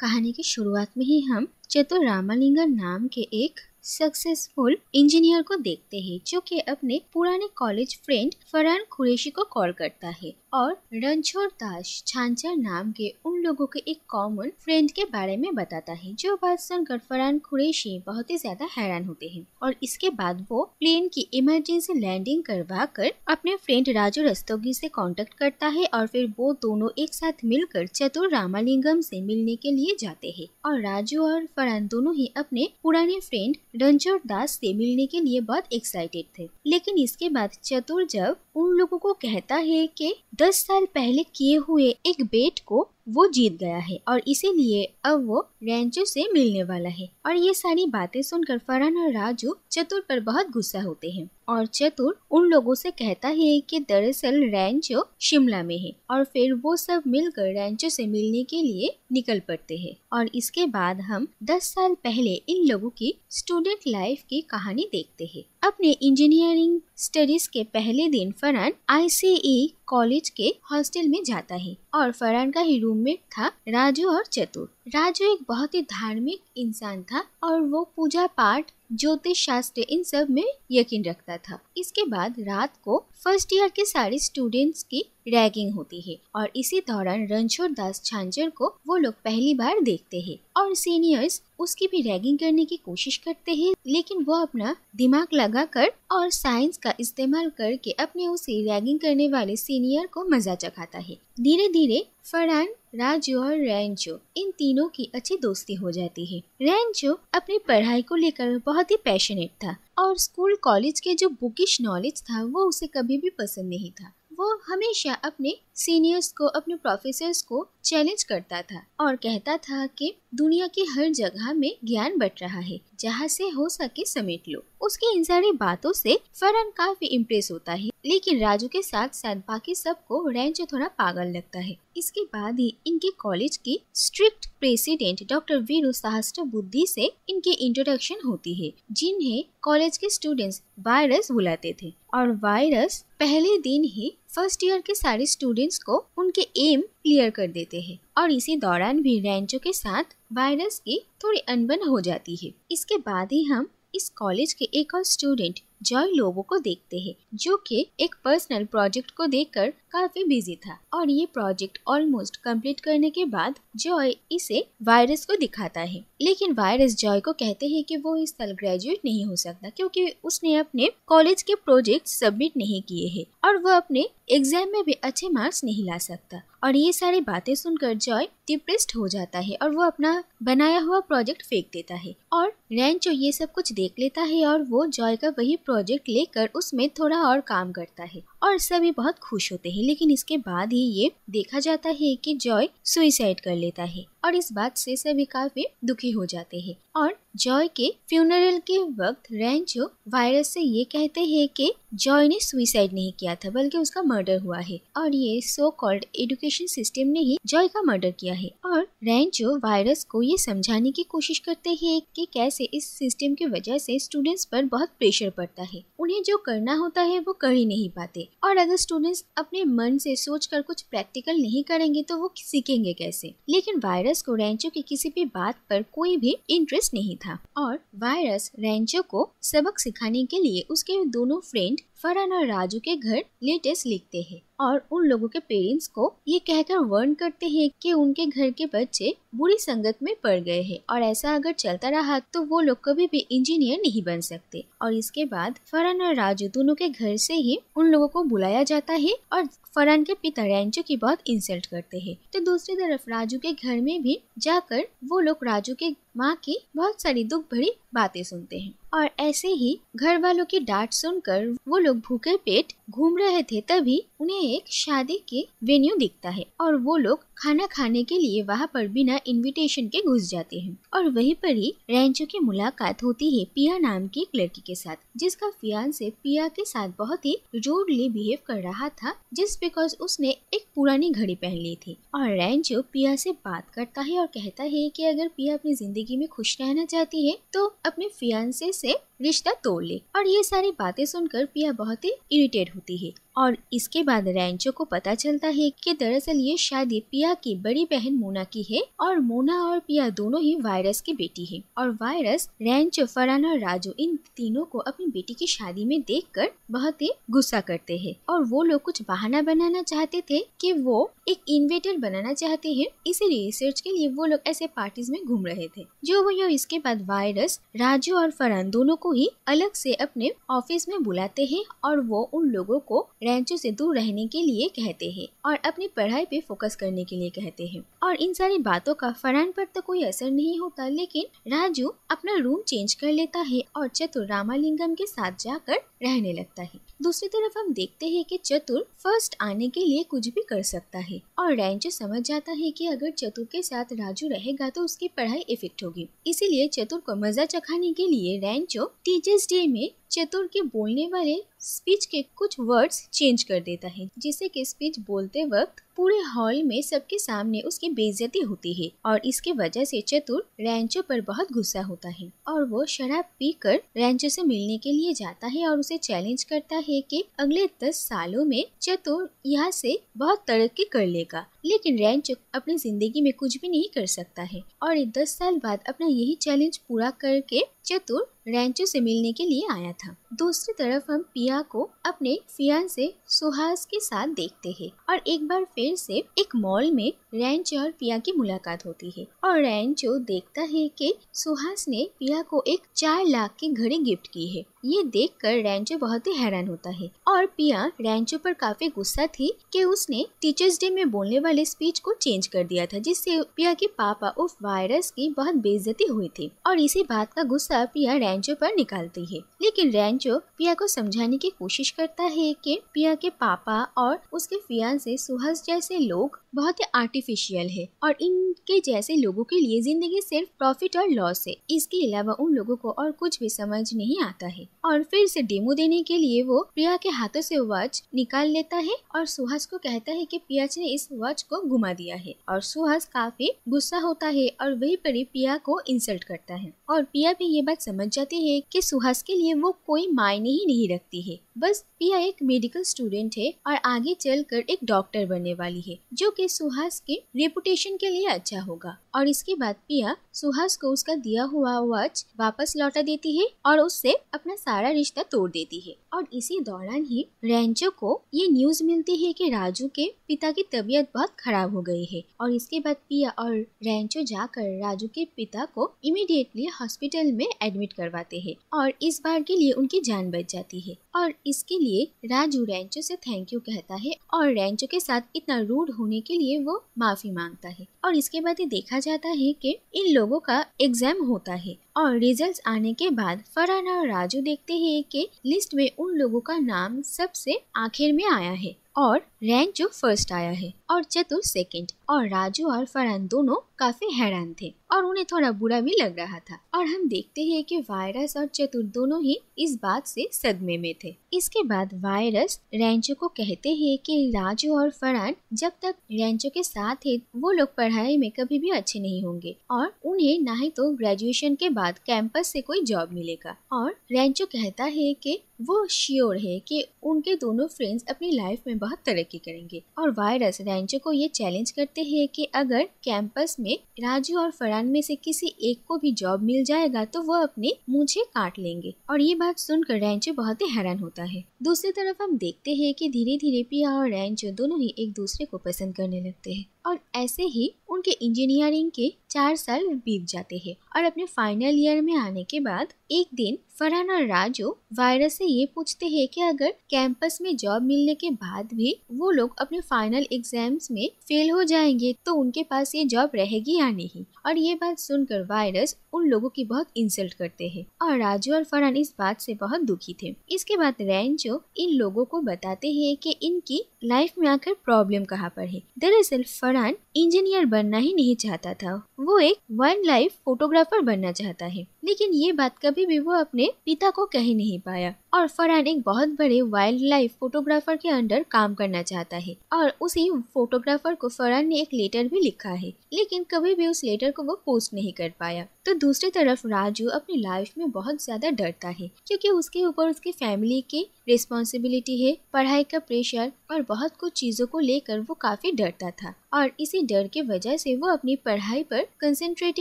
कहानी की शुरुआत में ही हम चतुर रामालिंगन नाम के एक सक्सेसफुल इंजीनियर को देखते हैं जो कि अपने पुराने कॉलेज फ्रेंड फरहान कुरेशी को कॉल करता है और रणछोड़ दास छांचर नाम के उन लोगों के एक कॉमन फ्रेंड के बारे में बताता है जो बात सुन गड़फरान खुरेशी बहुत ही ज्यादा हैरान होते हैं और इसके बाद वो प्लेन की इमरजेंसी लैंडिंग करवा कर अपने फ्रेंड राजू रस्तोगी से कांटेक्ट करता है और फिर वो दोनों एक साथ मिलकर चतुर रामालिंगम से मिलने के लिए जाते हैं और राजू और फरहान दोनों ही अपने पुराने फ्रेंड रणछोड़ दास से मिलने के लिए बहुत एक्साइटेड थे लेकिन इसके बाद चतुर जब उन लोगों को कहता है कि दस साल पहले किए हुए एक बेट को वो जीत गया है और इसीलिए अब वो रेंचो से मिलने वाला है और ये सारी बातें सुनकर फरहान और राजू चतुर पर बहुत गुस्सा होते हैं और चतुर उन लोगों से कहता है कि दरअसल रैंचो शिमला में है और फिर वो सब मिलकर रैंचो से मिलने के लिए निकल पड़ते हैं और इसके बाद हम 10 साल पहले इन लोगों की स्टूडेंट लाइफ की कहानी देखते हैं अपने इंजीनियरिंग स्टडीज के पहले दिन फरहान आई कॉलेज e के हॉस्टल में जाता है और फरहान का ही रूममेट था राजू और चतुर राजू एक बहुत ही धार्मिक इंसान था और वो पूजा पाठ ज्योतिष शास्त्र इन सब में यकीन रखता था इसके बाद रात को फर्स्ट ईयर के सारे स्टूडेंट्स की रैगिंग होती है और इसी दौरान रणछोड़ दास छांजर को वो लोग पहली बार देखते हैं और सीनियर्स उसकी भी रैगिंग करने की कोशिश करते हैं लेकिन वो अपना दिमाग लगाकर और साइंस का इस्तेमाल करके अपने उसे रैगिंग करने वाले सीनियर को मजा चखाता है धीरे धीरे फरहान राजू और रैंचो इन तीनों की अच्छी दोस्ती हो जाती है रैंचो अपनी पढ़ाई को लेकर बहुत ही पैशनेट था और स्कूल कॉलेज के जो बुकिश नॉलेज था वो उसे कभी भी पसंद नहीं था वो हमेशा अपने सीनियर्स को अपने प्रोफेसर्स को चैलेंज करता था और कहता था कि दुनिया की हर जगह में ज्ञान बट रहा है जहाँ से हो सके समेट लो उसकी इन सारी बातों से फरन काफी इम्प्रेस होता है लेकिन राजू के साथ साथ बाकी सबको रेंच थोड़ा पागल लगता है इसके बाद ही इनके कॉलेज की स्ट्रिक्ट प्रेसिडेंट डॉक्टर वीरू सहस्त्र बुद्धि से इनकी इंट्रोडक्शन होती है जिन्हें कॉलेज के स्टूडेंट्स वायरस बुलाते थे और वायरस पहले दिन ही फर्स्ट ईयर के सारे स्टूडेंट वायरस को उनके एम क्लियर कर देते हैं और इसी दौरान भी रेंचो के साथ वायरस की थोड़ी अनबन हो जाती है इसके बाद ही हम इस कॉलेज के एक और स्टूडेंट जॉय लोगो को देखते हैं जो कि एक पर्सनल प्रोजेक्ट को देखकर काफी बिजी था और ये प्रोजेक्ट ऑलमोस्ट कंप्लीट करने के बाद जॉय इसे वायरस को दिखाता है लेकिन वायरस जॉय को कहते हैं कि वो इस साल ग्रेजुएट नहीं हो सकता क्योंकि उसने अपने कॉलेज के प्रोजेक्ट सबमिट नहीं किए हैं और वह अपने एग्जाम में भी अच्छे मार्क्स नहीं ला सकता और ये सारी बातें सुनकर जॉय डिप्रेस्ड हो जाता है और वो अपना बनाया हुआ प्रोजेक्ट फेंक देता है और रेंचो ये सब कुछ देख लेता है और वो जॉय का वही प्रोजेक्ट लेकर उसमें थोड़ा और काम करता है और सभी बहुत खुश होते हैं लेकिन इसके बाद ही ये देखा जाता है कि जॉय सुइसाइड कर लेता है और इस बात से सभी काफी दुखी हो जाते हैं और जॉय के फ्यूनरल के वक्त रेंचो वायरस से ये कहते हैं कि जॉय ने सुइसाइड नहीं किया था बल्कि उसका मर्डर हुआ है और ये सो कॉल्ड एजुकेशन सिस्टम ने ही जॉय का मर्डर किया है और रेंचो वायरस को ये समझाने की कोशिश करते हैं कि कैसे इस सिस्टम की वजह से स्टूडेंट्स पर बहुत प्रेशर पड़ता है उन्हें जो करना होता है वो कर ही नहीं पाते और अगर स्टूडेंट्स अपने मन से सोच कर कुछ प्रैक्टिकल नहीं करेंगे तो वो सीखेंगे कैसे लेकिन वायरस वायरस को रेंचो की किसी भी बात पर कोई भी इंटरेस्ट नहीं था और वायरस रेंचो को सबक सिखाने के लिए उसके दोनों फ्रेंड फरहान और राजू के घर लेटेस्ट लिखते हैं और उन लोगों के पेरेंट्स को ये कहकर वर्न करते हैं कि उनके घर के बच्चे बुरी संगत में पड़ गए हैं और ऐसा अगर चलता रहा तो वो लोग कभी भी इंजीनियर नहीं बन सकते और इसके बाद फरहान और राजू दोनों के घर से ही उन लोगों को बुलाया जाता है और फरहान के पिता रैंचो की बहुत इंसल्ट करते हैं तो दूसरी तरफ राजू के घर में भी जाकर वो लोग राजू के माँ की बहुत सारी दुख भरी बातें सुनते हैं और ऐसे ही घर वालों की डांट सुनकर वो लोग भूखे पेट घूम रहे थे तभी उन्हें एक शादी के वेन्यू दिखता है और वो लोग खाना खाने के लिए वहाँ पर बिना इनविटेशन के घुस जाते हैं और वहीं पर ही रैंचो की मुलाकात होती है पिया नाम की एक लड़की के साथ जिसका फियान से पिया के साथ बहुत ही रूडली बिहेव कर रहा था जिस बिकॉज उसने एक पुरानी घड़ी पहन ली थी और रैंचो पिया से बात करता है और कहता है की अगर पिया अपनी जिंदगी में खुश रहना चाहती है तो अपने फियांसे से रिश्ता तोड़ ले और ये सारी बातें सुनकर पिया बहुत ही इरिटेट होती है और इसके बाद रैंचो को पता चलता है कि दरअसल ये शादी पिया की बड़ी बहन मोना की है और मोना और पिया दोनों ही वायरस की बेटी है और वायरस रैंचो फरान और राजू इन तीनों को अपनी बेटी की शादी में देखकर बहुत ही गुस्सा करते हैं और वो लोग कुछ बहाना बनाना चाहते थे कि वो एक इन्वेटर बनाना चाहते हैं इसी रिसर्च के लिए वो लोग ऐसे पार्टीज में घूम रहे थे जो वो इसके बाद वायरस राजू और फरहान दोनों को ही अलग से अपने ऑफिस में बुलाते हैं और वो उन लोगों को रैंचो से दूर रहने के लिए कहते हैं और अपनी पढ़ाई पे फोकस करने के लिए कहते हैं और इन सारी बातों का फरहान पर तो कोई असर नहीं होता लेकिन राजू अपना रूम चेंज कर लेता है और चतुर रामालिंगम के साथ जाकर रहने लगता है दूसरी तरफ हम देखते हैं कि चतुर फर्स्ट आने के लिए कुछ भी कर सकता है और रैंचो समझ जाता है कि अगर चतुर के साथ राजू रहेगा तो उसकी पढ़ाई इफेक्ट होगी इसीलिए चतुर को मजा चखाने के लिए रैंचो टीचर्स डे में चतुर के बोलने वाले स्पीच के कुछ वर्ड्स चेंज कर देता है जिससे कि स्पीच बोलते वक्त पूरे हॉल में सबके सामने उसकी बेइज्जती होती है और इसके वजह से चतुर रैंचो पर बहुत गुस्सा होता है और वो शराब पीकर रैंचो से मिलने के लिए जाता है और उसे चैलेंज करता है कि अगले दस सालों में चतुर यहाँ से बहुत तरक्की कर लेगा लेकिन रैंचो अपनी जिंदगी में कुछ भी नहीं कर सकता है और दस साल बाद अपना यही चैलेंज पूरा करके चतुर रैंचो से मिलने के लिए आया था दूसरी तरफ हम पिया को अपने फिया से सुहास के साथ देखते हैं और एक बार फिर से एक मॉल में रैंच और पिया की मुलाकात होती है और रैंचो देखता है कि सुहास ने पिया को एक चार लाख की घड़ी गिफ्ट की है ये देखकर रैंचो बहुत ही हैरान होता है और पिया रैंचो पर काफी गुस्सा थी कि उसने टीचर्स डे में बोलने वाले स्पीच को चेंज कर दिया था जिससे पिया के पापा उस वायरस की बहुत बेइज्जती हुई थी और इसी बात का गुस्सा पिया रैंचो पर निकालती है लेकिन रैंच सांचो पिया को समझाने की कोशिश करता है कि पिया के पापा और उसके फिया से सुहास जैसे लोग बहुत ही आर्टिफिशियल है और इनके जैसे लोगों के लिए जिंदगी सिर्फ प्रॉफिट और लॉस है इसके अलावा उन लोगों को और कुछ भी समझ नहीं आता है और फिर से डेमो देने के लिए वो प्रिया के हाथों से वॉच निकाल लेता है और सुहास को कहता है कि पियाच ने इस वॉच को घुमा दिया है और सुहास काफी गुस्सा होता है और वही पर पिया को इंसल्ट करता है और पिया भी ये बात समझ जाती है कि सुहास के लिए वो कोई मायने ही नहीं रखती है बस पिया एक मेडिकल स्टूडेंट है और आगे चलकर एक डॉक्टर बनने वाली है जो कि सुहास के रेपुटेशन के लिए अच्छा होगा और इसके बाद पिया सुहास को उसका दिया हुआ वॉच वापस लौटा देती है और उससे अपना सारा रिश्ता तोड़ देती है और इसी दौरान ही रेंचो को ये न्यूज मिलती है कि राजू के पिता की तबीयत बहुत खराब हो गई है और इसके बाद पिया और रेंचो जाकर राजू के पिता को इमिडिएटली हॉस्पिटल में एडमिट करवाते हैं और इस बार के लिए उनकी जान बच जाती है और इसके लिए राजू रेंचो से थैंक यू कहता है और रेंचो के साथ इतना रूड होने के लिए वो माफी मांगता है और इसके बाद ये देखा जाता है कि इन लोगों का एग्जाम होता है और रिजल्ट्स आने के बाद फरहान और राजू देखते हैं कि लिस्ट में उन लोगों का नाम सबसे आखिर में आया है और रैंचो फर्स्ट आया है और चतुर सेकंड और राजू और फरहान दोनों काफी हैरान थे और उन्हें थोड़ा बुरा भी लग रहा था और हम देखते हैं कि वायरस और चतुर दोनों ही इस बात से सदमे में थे इसके बाद वायरस रेंचो को कहते हैं कि राजू और फरहान जब तक रेंचो के साथ है वो लोग पढ़ाई में कभी भी अच्छे नहीं होंगे और उन्हें ना ही तो ग्रेजुएशन के बाद कैंपस से कोई जॉब मिलेगा और रेंचो कहता है कि वो श्योर है कि उनके दोनों फ्रेंड्स अपनी लाइफ में बहुत तरक्की करेंगे और वायरस रेंचो को ये चैलेंज करते कहते हैं कि अगर कैंपस में राजू और फरहान में से किसी एक को भी जॉब मिल जाएगा तो वह अपने मुझे काट लेंगे और ये बात सुनकर रैंचो बहुत ही हैरान होता है दूसरी तरफ हम देखते हैं कि धीरे धीरे पिया और रैंचो दोनों ही एक दूसरे को पसंद करने लगते हैं और ऐसे ही उनके इंजीनियरिंग के चार साल बीत जाते हैं और अपने फाइनल ईयर में आने के बाद एक दिन फरहान और राजू वायरस से ये पूछते हैं कि अगर कैंपस में जॉब मिलने के बाद भी वो लोग अपने फाइनल एग्जाम्स में फेल हो जाएंगे तो उनके पास ये जॉब रहेगी या नहीं और ये बात सुनकर वायरस उन लोगों की बहुत इंसल्ट करते हैं और राजू और फरहान इस बात से बहुत दुखी थे इसके बाद रैंचो इन लोगों को बताते हैं कि इनकी लाइफ में आकर प्रॉब्लम कहाँ पर है दरअसल फरहान इंजीनियर बनना ही नहीं चाहता था वो एक वाइल्ड लाइफ फोटोग्राफर बनना चाहता है लेकिन ये बात कभी भी वो अपने पिता को कह नहीं पाया और फरहान एक बहुत बड़े वाइल्ड लाइफ फोटोग्राफर के अंडर काम करना चाहता है और उसी फोटोग्राफर को फरहान ने एक लेटर भी लिखा है लेकिन कभी भी उस लेटर को वो पोस्ट नहीं कर पाया तो दूसरी तरफ राजू अपनी लाइफ में बहुत ज्यादा डरता है क्योंकि उसके ऊपर उसकी फैमिली की रिस्पॉन्सिबिलिटी है पढ़ाई का प्रेशर और बहुत कुछ चीजों को लेकर वो काफी डरता था और इसी डर की वजह से वो अपनी पढ़ाई पर कंसेंट्रेट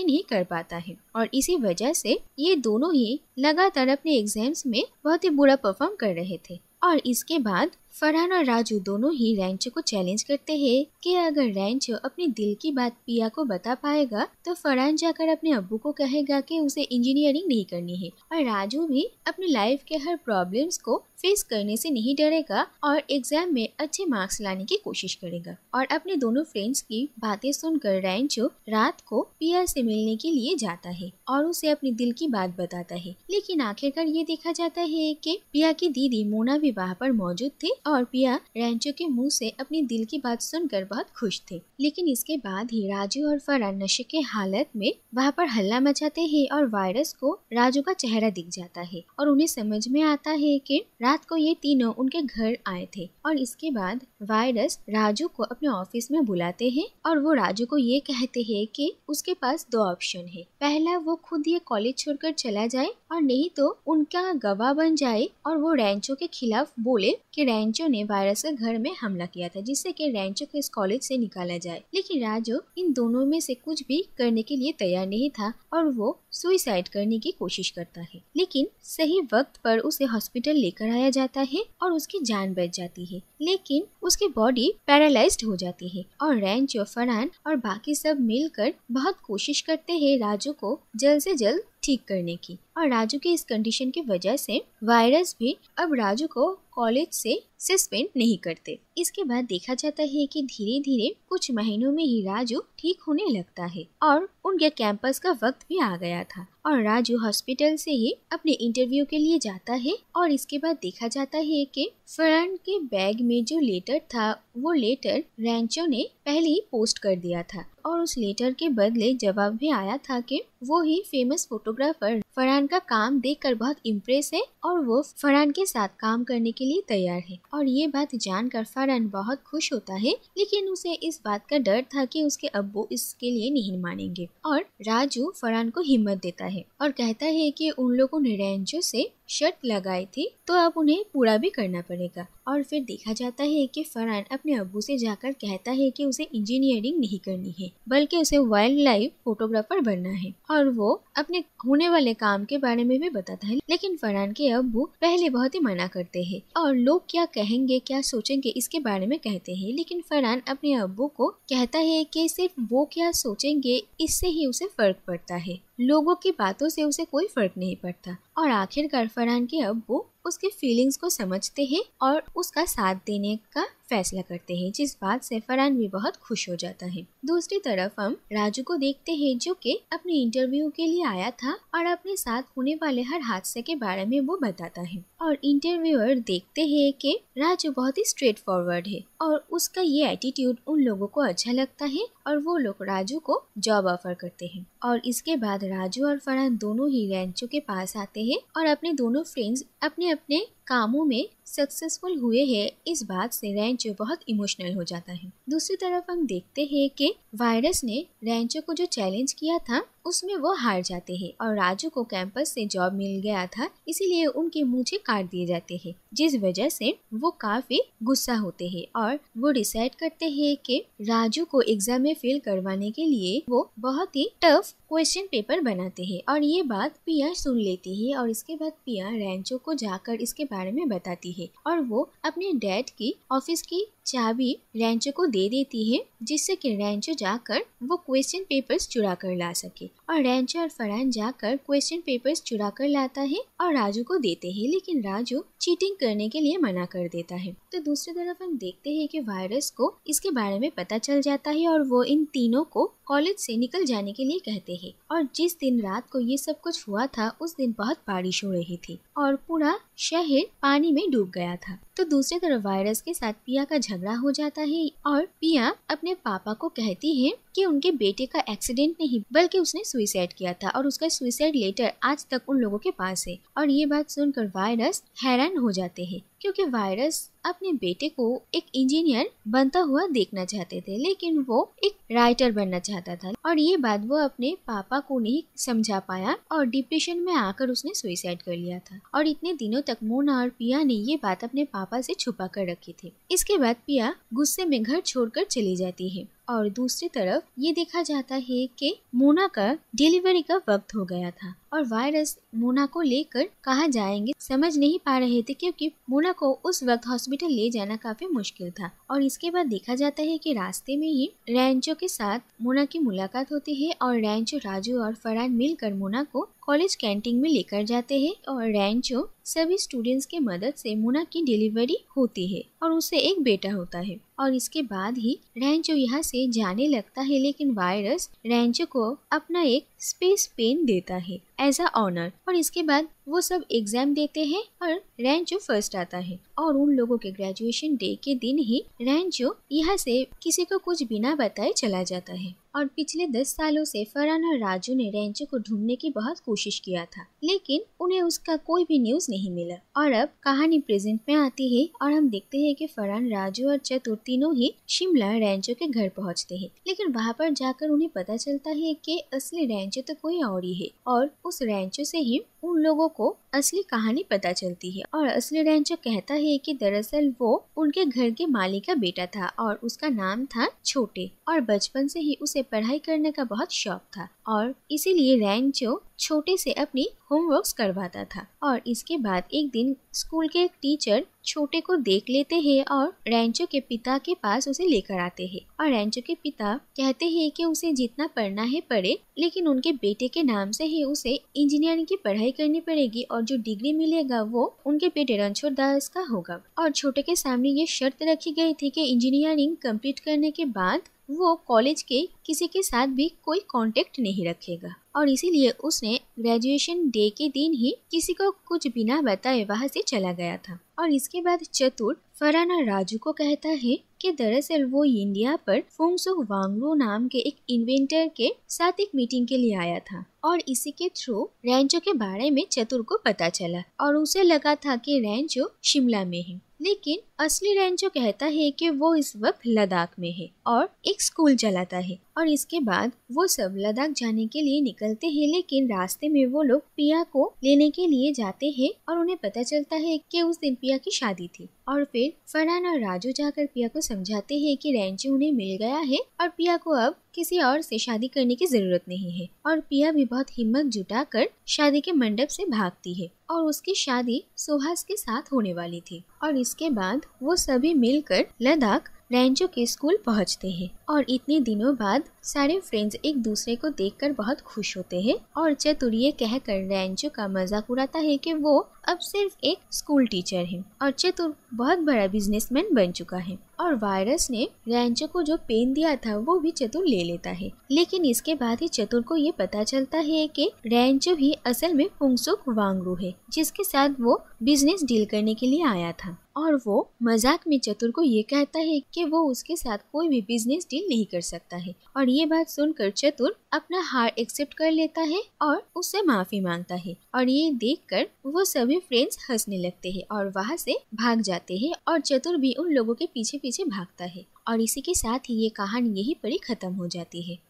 नहीं कर पाता है और इसी वजह से ये दोनों ही लगातार अपने एग्जाम्स में बहुत ही बुरा परफॉर्म कर रहे थे और इसके बाद फरहान और राजू दोनों ही रैंचो को चैलेंज करते हैं कि अगर रैंचो अपने दिल की बात पिया को बता पाएगा तो फरहान जाकर अपने अबू को कहेगा कि उसे इंजीनियरिंग नहीं करनी है और राजू भी अपनी लाइफ के हर प्रॉब्लम्स को फेस करने से नहीं डरेगा और एग्जाम में अच्छे मार्क्स लाने की कोशिश करेगा और अपने दोनों फ्रेंड्स की बातें सुनकर रैंचो रात को पिया से मिलने के लिए जाता है और उसे अपने दिल की बात बताता है लेकिन आखिरकार ये देखा जाता है कि पिया की दीदी मोना भी वहाँ पर मौजूद थी और पिया रेंचो के मुंह से अपनी दिल की बात सुनकर बहुत खुश थे लेकिन इसके बाद ही राजू और फरहान नशे के हालत में वहाँ पर हल्ला मचाते हैं और वायरस को राजू का चेहरा दिख जाता है और उन्हें समझ में आता है कि रात को ये तीनों उनके घर आए थे और इसके बाद वायरस राजू को अपने ऑफिस में बुलाते हैं और वो राजू को ये कहते हैं कि उसके पास दो ऑप्शन है पहला वो खुद ये कॉलेज छोड़कर चला जाए और नहीं तो उनका गवाह बन जाए और वो रेंचो के खिलाफ बोले कि रेंचो रैंचो ने वायरस का घर में हमला किया था जिससे कि रैंचो को इस कॉलेज से निकाला जाए लेकिन राजो इन दोनों में से कुछ भी करने के लिए तैयार नहीं था और वो सुइसाइड करने की कोशिश करता है लेकिन सही वक्त पर उसे हॉस्पिटल लेकर आया जाता है और उसकी जान बच जाती है लेकिन उसकी बॉडी पैरालाइज हो जाती है और रैंचो फरहान और बाकी सब मिलकर बहुत कोशिश करते हैं राजू को जल्द से जल्द ठीक करने की और राजू के इस कंडीशन की वजह से वायरस भी अब राजू को कॉलेज से सस्पेंड नहीं करते इसके बाद देखा जाता है कि धीरे धीरे कुछ महीनों में ही राजू ठीक होने लगता है और उनके कैंपस का वक्त भी आ गया था और राजू हॉस्पिटल से ही अपने इंटरव्यू के लिए जाता है और इसके बाद देखा जाता है कि फरहान के बैग में जो लेटर था वो लेटर रैंचो ने पहले ही पोस्ट कर दिया था और उस लेटर के बदले जवाब भी आया था कि वो ही फेमस फोटोग्राफर फरहान का काम कर बहुत इम्प्रेस है और वो फरहान के साथ काम करने के लिए तैयार है और ये बात जानकर फरहान बहुत खुश होता है लेकिन उसे इस बात का डर था कि उसके अब्बू इसके लिए नहीं मानेंगे और राजू फरहान को हिम्मत देता है और कहता है कि उन लोगों ने रेंचो से शर्त लगाए थे तो अब उन्हें पूरा भी करना पड़ेगा और फिर देखा जाता है कि फरहान अपने अबू से जाकर कहता है कि उसे इंजीनियरिंग नहीं करनी है बल्कि उसे वाइल्ड लाइफ फोटोग्राफर बनना है और वो अपने होने वाले काम के बारे में भी बताता है लेकिन फरहान के अबू पहले बहुत ही मना करते हैं और लोग क्या कहेंगे क्या सोचेंगे इसके बारे में कहते हैं लेकिन फरहान अपने अबू को कहता है कि सिर्फ वो क्या सोचेंगे इससे ही उसे फर्क पड़ता है लोगों की बातों से उसे कोई फर्क नहीं पड़ता और आखिरकार फरहान के अब वो उसके फीलिंग्स को समझते हैं और उसका साथ देने का फैसला करते हैं जिस बात से फरहान भी बहुत खुश हो जाता है दूसरी तरफ हम राजू को देखते हैं जो कि अपने इंटरव्यू के लिए आया था और अपने साथ होने वाले हर हादसे के बारे में वो बताता है और इंटरव्यूअर देखते हैं कि राजू बहुत ही स्ट्रेट फॉरवर्ड है और उसका ये एटीट्यूड उन लोगों को अच्छा लगता है और वो लोग राजू को जॉब ऑफर करते हैं और इसके बाद राजू और फरहान दोनों ही रेंचो के पास आते हैं और अपने दोनों फ्रेंड्स अपने अपने कामों में सक्सेसफुल हुए हैं इस बात से रैंचो बहुत इमोशनल हो जाता है दूसरी तरफ हम देखते हैं कि वायरस ने रैंचो को जो चैलेंज किया था उसमें वो हार जाते हैं और राजू को कैंपस से जॉब मिल गया था इसीलिए उनके मुँह काट दिए जाते हैं जिस वजह से वो काफी गुस्सा होते हैं और वो डिसाइड करते हैं कि राजू को एग्जाम में फेल करवाने के लिए वो बहुत ही टफ क्वेश्चन पेपर बनाते हैं और ये बात पिया सुन लेती है और इसके बाद पिया रैंचो को जाकर इसके बारे बारे में बताती है और वो अपने डैड की ऑफिस की चाबी रेंचो को दे देती है जिससे कि रेंचो जाकर वो क्वेश्चन पेपर्स चुरा कर ला सके और रैंचो और फरहान जाकर क्वेश्चन पेपर्स चुरा कर लाता है और राजू को देते हैं लेकिन राजू चीटिंग करने के लिए मना कर देता है तो दूसरी तरफ हम देखते हैं कि वायरस को इसके बारे में पता चल जाता है और वो इन तीनों को कॉलेज से निकल जाने के लिए कहते हैं और जिस दिन रात को ये सब कुछ हुआ था उस दिन बहुत बारिश हो रही थी और पूरा शहर पानी में डूब गया था तो दूसरी तरफ वायरस के साथ पिया का झगड़ा हो जाता है और पिया अपने पापा को कहती है कि उनके बेटे का एक्सीडेंट नहीं बल्कि उसने सुइसाइड किया था और उसका सुइसाइड लेटर आज तक उन लोगों के पास है और ये बात सुनकर वायरस हैरान हो जाते हैं क्योंकि वायरस अपने बेटे को एक इंजीनियर बनता हुआ देखना चाहते थे लेकिन वो एक राइटर बनना चाहता था और ये बात वो अपने पापा को नहीं समझा पाया और डिप्रेशन में आकर उसने सुइसाइड कर लिया था और इतने दिनों तक मोना और पिया ने ये बात अपने पापा से छुपा कर रखी थी इसके बाद पिया गुस्से में घर छोड़कर चली जाती है और दूसरी तरफ ये देखा जाता है कि मोना का डिलीवरी का वक्त हो गया था और वायरस मोना को लेकर कहा जाएंगे समझ नहीं पा रहे थे क्योंकि मोना को उस वक्त हॉस्पिटल ले जाना काफी मुश्किल था और इसके बाद देखा जाता है कि रास्ते में ही रैंचो के साथ मोना की मुलाकात होती है और रैंचो राजू और फरहान मिलकर मोना को कॉलेज कैंटीन में लेकर जाते हैं और रैंचो सभी स्टूडेंट्स के मदद से मुना की डिलीवरी होती है और उसे एक बेटा होता है और इसके बाद ही रैंचो यहाँ से जाने लगता है लेकिन वायरस रैंचो को अपना एक स्पेस पेन देता है एज अ ऑनर और इसके बाद वो सब एग्जाम देते हैं और रैंचो फर्स्ट आता है और उन लोगों के ग्रेजुएशन डे के दिन ही रैंचो यहाँ से किसी को कुछ बिना बताए चला जाता है और पिछले दस सालों से फरहान और राजू ने रेंचो को ढूंढने की बहुत कोशिश किया था लेकिन उन्हें उसका कोई भी न्यूज नहीं मिला और अब कहानी प्रेजेंट में आती है और हम देखते हैं कि फरहान राजू और चतुर तीनों ही शिमला रेंचो के घर पहुंचते हैं लेकिन वहाँ पर जाकर उन्हें पता चलता है कि असली रेंचो तो कोई और ही है और उस रेंचो से ही उन लोगों को असली कहानी पता चलती है और असली रेंचो कहता है कि दरअसल वो उनके घर के मालिक का बेटा था और उसका नाम था छोटे और बचपन से ही उसे पढ़ाई करने का बहुत शौक था और इसीलिए रैंचो छोटे से अपनी होमवर्क्स करवाता था और इसके बाद एक दिन स्कूल के एक टीचर छोटे को देख लेते हैं और रैंचो के पिता के पास उसे लेकर आते हैं और रैंचो के पिता कहते हैं कि उसे जितना पढ़ना है पढ़े लेकिन उनके बेटे के नाम से ही उसे इंजीनियरिंग की पढ़ाई करनी पड़ेगी और जो डिग्री मिलेगा वो उनके बेटे रणछोड़ दास का होगा और छोटे के सामने ये शर्त रखी गई थी कि इंजीनियरिंग कंप्लीट करने के बाद वो कॉलेज के किसी के साथ भी कोई कांटेक्ट नहीं रखेगा और इसीलिए उसने ग्रेजुएशन डे के दिन ही किसी को कुछ बिना बताए वहाँ से चला गया था और इसके बाद चतुर फराना राजू को कहता है कि दरअसल वो इंडिया पर फोंगसुक वांगरू नाम के एक इन्वेंटर के साथ एक मीटिंग के लिए आया था और इसी के थ्रू रेंचो के बारे में चतुर को पता चला और उसे लगा था कि रेंचो शिमला में है लेकिन असली रेंचो कहता है कि वो इस वक्त लद्दाख में है और एक स्कूल चलाता है और इसके बाद वो सब लद्दाख जाने के लिए निकलते हैं लेकिन रास्ते में वो लोग पिया को लेने के लिए जाते हैं और उन्हें पता चलता है कि उस दिन पिया की शादी थी और फिर फरहान और राजू जाकर पिया को समझाते हैं कि रेंचो उन्हें मिल गया है और पिया को अब किसी और से शादी करने की जरूरत नहीं है और पिया भी बहुत हिम्मत जुटाकर शादी के मंडप से भागती है और उसकी शादी सुहास के साथ होने वाली थी और इसके बाद वो सभी मिलकर लद्दाख रैंचो के स्कूल पहुंचते हैं और इतने दिनों बाद सारे फ्रेंड्स एक दूसरे को देखकर बहुत खुश होते हैं और चतुर ये कहकर रैंचो का मजाक उड़ाता है कि वो अब सिर्फ एक स्कूल टीचर है और चतुर बहुत बड़ा बिजनेसमैन बन चुका है और वायरस ने रैंचो को जो पेन दिया था वो भी चतुर ले लेता है लेकिन इसके बाद ही चतुर को ये पता चलता है कि रैंचो भी असल में फुंगसुक वांगरू है जिसके साथ वो बिजनेस डील करने के लिए आया था और वो मजाक में चतुर को ये कहता है कि वो उसके साथ कोई भी बिजनेस डील यकीन नहीं कर सकता है और ये बात सुनकर चतुर अपना हार एक्सेप्ट कर लेता है और उससे माफी मांगता है और ये कर वो सभी फ्रेंड्स हंसने लगते है और वहाँ से भाग जाते हैं और चतुर भी उन लोगों के पीछे पीछे भागता है और इसी के साथ ही ये कहानी यही पर खत्म हो जाती है